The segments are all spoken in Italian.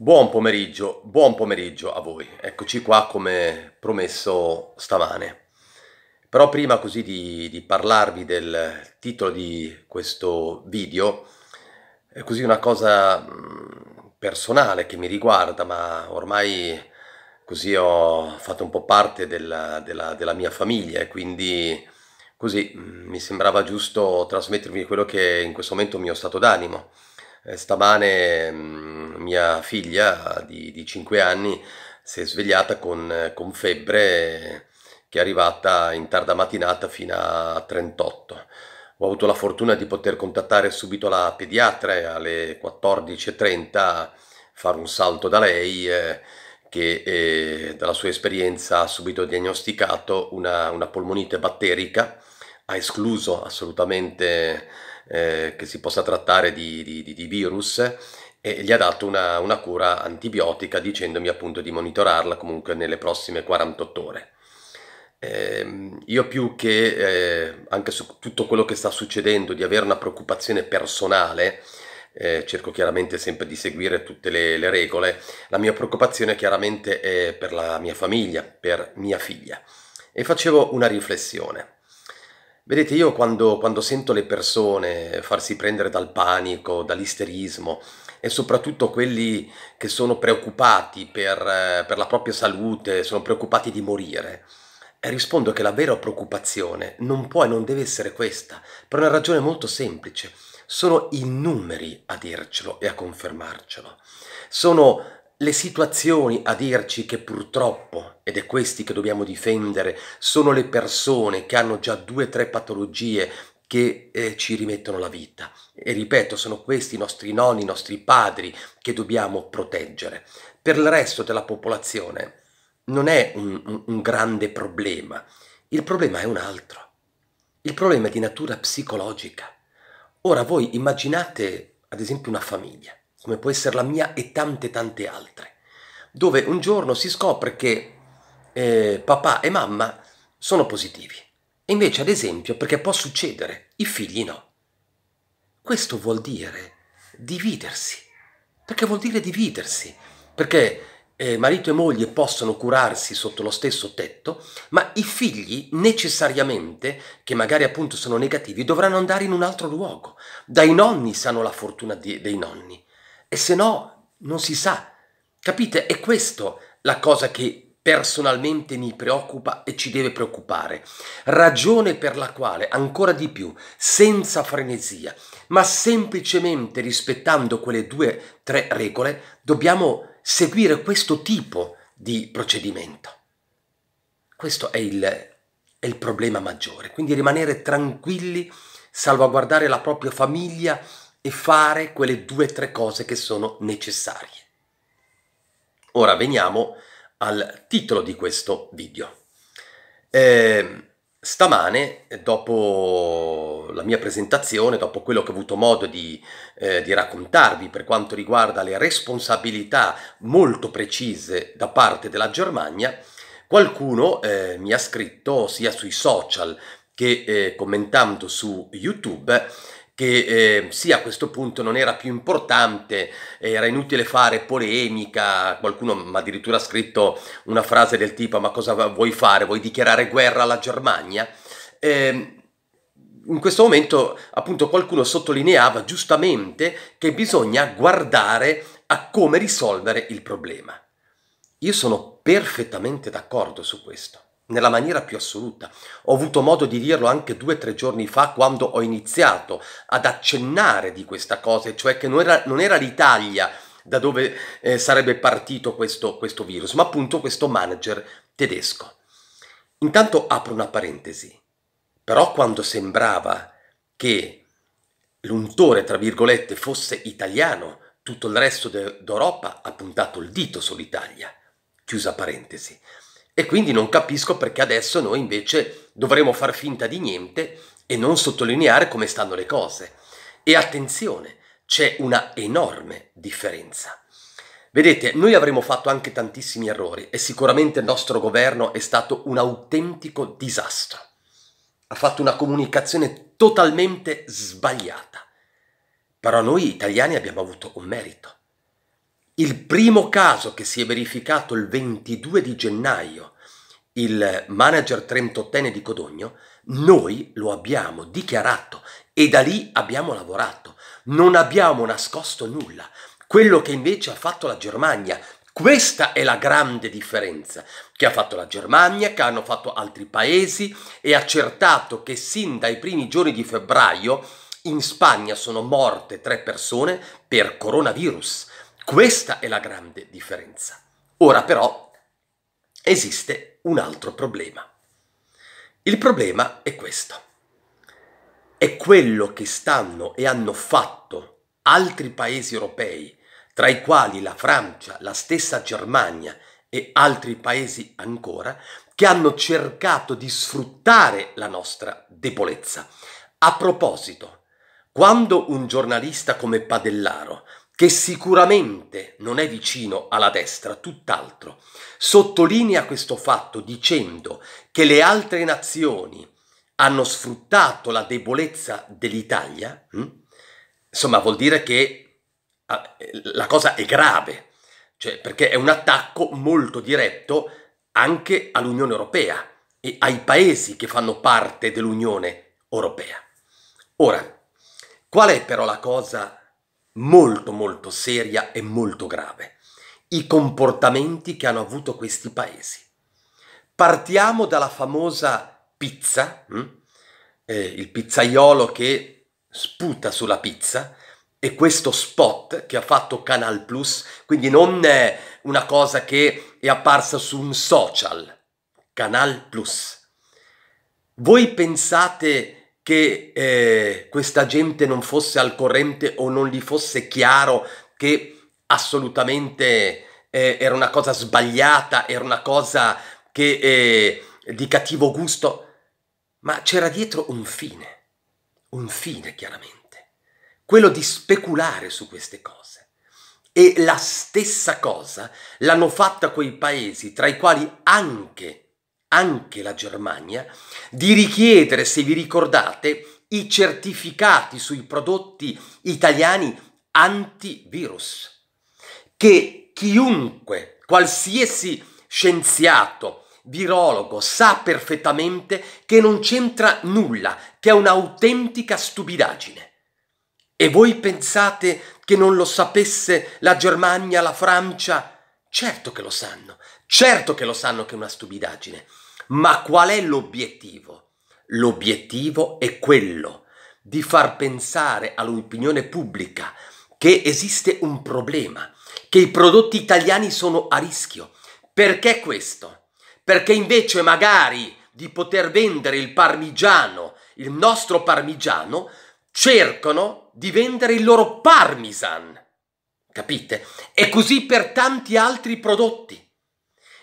Buon pomeriggio, buon pomeriggio a voi. Eccoci qua come promesso stamane. Però prima così di, di parlarvi del titolo di questo video, è così una cosa mm, personale che mi riguarda, ma ormai così ho fatto un po' parte della, della, della mia famiglia e quindi così mm, mi sembrava giusto trasmettervi quello che in questo momento è il mio stato d'animo. Eh, stamane mm, mia figlia di, di 5 anni si è svegliata con, con febbre che è arrivata in tarda mattinata fino a 38. Ho avuto la fortuna di poter contattare subito la pediatra e alle 14.30 fare un salto da lei eh, che eh, dalla sua esperienza ha subito diagnosticato una, una polmonite batterica, ha escluso assolutamente eh, che si possa trattare di, di, di virus e gli ha dato una, una cura antibiotica dicendomi appunto di monitorarla comunque nelle prossime 48 ore. Eh, io più che eh, anche su tutto quello che sta succedendo di avere una preoccupazione personale eh, cerco chiaramente sempre di seguire tutte le, le regole la mia preoccupazione chiaramente è per la mia famiglia per mia figlia e facevo una riflessione vedete io quando, quando sento le persone farsi prendere dal panico dall'isterismo e soprattutto quelli che sono preoccupati per, eh, per la propria salute, sono preoccupati di morire. E rispondo che la vera preoccupazione non può e non deve essere questa, per una ragione molto semplice. Sono i numeri a dircelo e a confermarcelo. Sono le situazioni a dirci che purtroppo, ed è questi che dobbiamo difendere, sono le persone che hanno già due o tre patologie che eh, ci rimettono la vita. E ripeto, sono questi i nostri nonni, i nostri padri che dobbiamo proteggere. Per il resto della popolazione non è un, un, grande problema, il problema è un altro. Il problema è di natura psicologica. Ora voi immaginate, ad esempio, una famiglia, come può essere la mia e tante tante altre, dove un giorno si scopre che eh, papà e mamma sono positivi e invece, ad esempio, perché può succedere, i figli no. Questo vuol dire dividersi, perché vuol dire dividersi, perché eh, marito e moglie possono curarsi sotto lo stesso tetto, ma i figli necessariamente, che magari appunto sono negativi, dovranno andare in un altro luogo. Dai nonni sanno la fortuna di, dei nonni e se no non si sa. Capite? È questa la cosa che personalmente mi preoccupa e ci deve preoccupare, ragione per la quale ancora di più, senza frenesia, ma semplicemente rispettando quelle due o tre regole, dobbiamo seguire questo tipo di procedimento. Questo è il, è il problema maggiore, quindi rimanere tranquilli, salvaguardare la propria famiglia e fare quelle due o tre cose che sono necessarie. Ora veniamo al titolo di questo video. Eh, Stamane, dopo la mia presentazione, dopo quello che ho avuto modo di, eh, di, raccontarvi per quanto riguarda le responsabilità molto precise da parte della Germania, qualcuno eh, mi ha scritto sia sui social che eh, commentando su YouTube che eh, sì a questo punto non era più importante, era inutile fare polemica, qualcuno mi ha addirittura scritto una frase del tipo ma cosa vuoi fare, vuoi dichiarare guerra alla Germania? Eh, in questo momento appunto qualcuno sottolineava giustamente che bisogna guardare a come risolvere il problema. Io sono perfettamente d'accordo su questo nella maniera più assoluta. Ho avuto modo di dirlo anche due o tre giorni fa quando ho iniziato ad accennare di questa cosa, cioè che non era, non era l'Italia da dove eh, sarebbe partito questo, questo virus, ma appunto questo manager tedesco. Intanto apro una parentesi, però quando sembrava che l'untore, tra virgolette, fosse italiano, tutto il resto de- d'Europa ha puntato il dito sull'Italia. Chiusa parentesi. E quindi non capisco perché adesso noi invece dovremo far finta di niente e non sottolineare come stanno le cose. E attenzione, c'è una enorme differenza. Vedete, noi avremmo fatto anche tantissimi errori e sicuramente il nostro governo è stato un autentico disastro. Ha fatto una comunicazione totalmente sbagliata. Però noi italiani abbiamo avuto un merito il primo caso che si è verificato il 22 di gennaio, il manager 38enne di Codogno, noi lo abbiamo dichiarato e da lì abbiamo lavorato. Non abbiamo nascosto nulla. Quello che invece ha fatto la Germania, questa è la grande differenza che ha fatto la Germania, che hanno fatto altri paesi e accertato che sin dai primi giorni di febbraio in Spagna sono morte tre persone per coronavirus. Questa è la grande differenza. Ora però esiste un altro problema. Il problema è questo. È quello che stanno e hanno fatto altri paesi europei, tra i quali la Francia, la stessa Germania e altri paesi ancora, che hanno cercato di sfruttare la nostra debolezza. A proposito, quando un giornalista come Padellaro che sicuramente non è vicino alla destra, tutt'altro, sottolinea questo fatto dicendo che le altre nazioni hanno sfruttato la debolezza dell'Italia, hm? insomma vuol dire che ah, la cosa è grave, cioè perché è un attacco molto diretto anche all'Unione Europea e ai paesi che fanno parte dell'Unione Europea. Ora, qual è però la cosa molto molto seria e molto grave, i comportamenti che hanno avuto questi paesi. Partiamo dalla famosa pizza, hm? eh, il pizzaiolo che sputa sulla pizza, e questo spot che ha fatto Canal Plus, quindi non è eh, una cosa che è apparsa su un social, Canal Plus. Voi pensate che eh, questa gente non fosse al corrente o non gli fosse chiaro che assolutamente eh, era una cosa sbagliata, era una cosa che, eh, di cattivo gusto, ma c'era dietro un fine, un fine chiaramente, quello di speculare su queste cose. E la stessa cosa l'hanno fatta quei paesi, tra i quali anche anche la Germania, di richiedere, se vi ricordate, i certificati sui prodotti italiani antivirus, che chiunque, qualsiasi scienziato, virologo sa perfettamente che non c'entra nulla, che è un'autentica stupidaggine. E voi pensate che non lo sapesse la Germania, la Francia? Certo che lo sanno, Certo che lo sanno che è una stupidaggine, ma qual è l'obiettivo? L'obiettivo è quello di far pensare all'opinione pubblica che esiste un problema, che i prodotti italiani sono a rischio. Perché questo? Perché invece magari di poter vendere il parmigiano, il nostro parmigiano, cercano di vendere il loro parmesan. Capite? E così per tanti altri prodotti.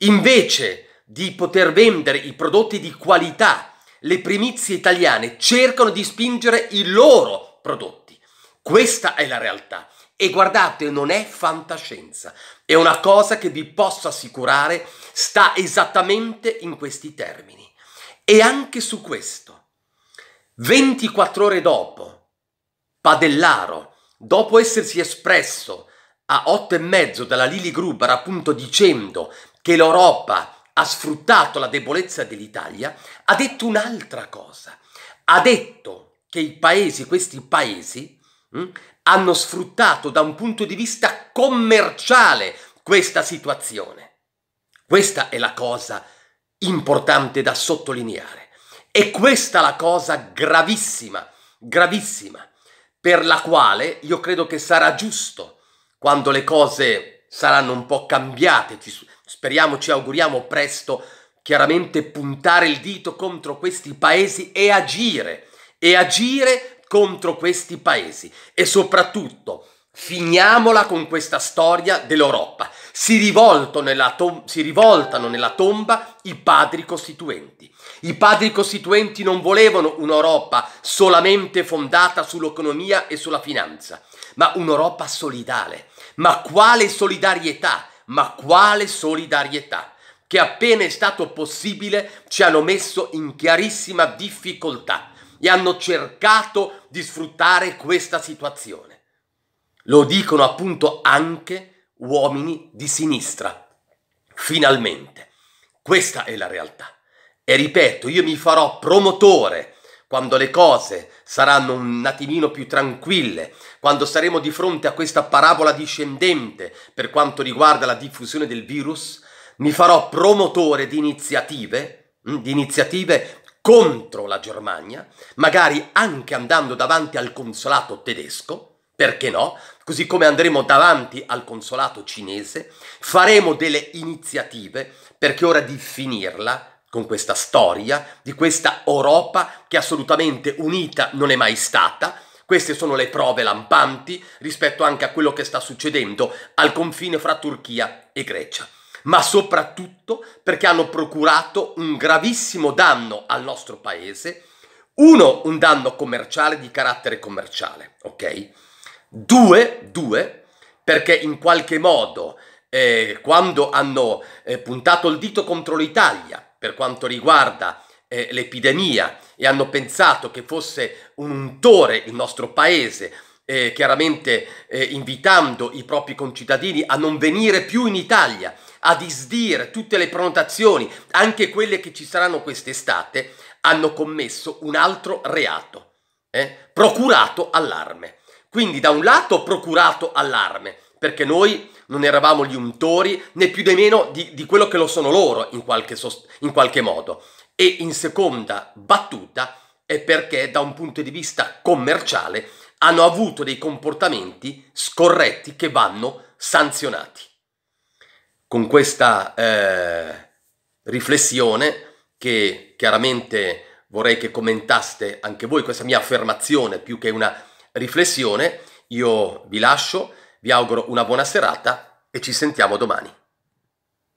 Invece di poter vendere i prodotti di qualità, le primizie italiane cercano di spingere i loro prodotti. Questa è la realtà. E guardate, non è fantascienza, è una cosa che vi posso assicurare sta esattamente in questi termini. E anche su questo, 24 ore dopo, Padellaro, dopo essersi espresso a 8 e mezzo dalla Lili Gruber appunto dicendo che l'Europa ha sfruttato la debolezza dell'Italia, ha detto un'altra cosa. Ha detto che i paesi, questi paesi, mh, hm, hanno sfruttato da un punto di vista commerciale questa situazione. Questa è la cosa importante da sottolineare. E questa è la cosa gravissima, gravissima, per la quale io credo che sarà giusto, quando le cose saranno un po' cambiate, ci, speriamo, ci auguriamo presto, chiaramente puntare il dito contro questi paesi e agire, e agire contro questi paesi. E soprattutto, finiamola con questa storia dell'Europa. Si, nella tom- si rivoltano nella tomba i padri costituenti. I padri costituenti non volevano un'Europa solamente fondata sull'economia e sulla finanza, ma un'Europa solidale. Ma quale solidarietà? ma quale solidarietà, che appena è stato possibile ci hanno messo in chiarissima difficoltà e hanno cercato di sfruttare questa situazione. Lo dicono appunto anche uomini di sinistra. Finalmente. Questa è la realtà. E ripeto, io mi farò promotore quando le cose saranno un attimino più tranquille, quando saremo di fronte a questa parabola discendente per quanto riguarda la diffusione del virus, mi farò promotore di iniziative, mm, di iniziative contro la Germania, magari anche andando davanti al consolato tedesco, perché no? Così come andremo davanti al consolato cinese, faremo delle iniziative perché è ora di finirla con questa storia di questa Europa che assolutamente unita non è mai stata. Queste sono le prove lampanti rispetto anche a quello che sta succedendo al confine fra Turchia e Grecia ma soprattutto perché hanno procurato un gravissimo danno al nostro paese. Uno, un danno commerciale di carattere commerciale, ok? Due, due perché in qualche modo eh, quando hanno eh, puntato il dito contro l'Italia per quanto riguarda eh, l'epidemia e hanno pensato che fosse un untore il nostro paese, eh, chiaramente eh, invitando i propri concittadini a non venire più in Italia, a disdire tutte le prenotazioni, anche quelle che ci saranno quest'estate, hanno commesso un altro reato, eh, procurato allarme. Quindi da un lato procurato allarme, perché noi non eravamo gli untori né più né meno di, di quello che lo sono loro in qualche, in qualche modo. E in seconda battuta è perché da un punto di vista commerciale hanno avuto dei comportamenti scorretti che vanno sanzionati. Con questa eh, riflessione che chiaramente vorrei che commentaste anche voi, questa mia affermazione più che una riflessione, io vi lascio. Vi auguro una buona serata e ci sentiamo domani.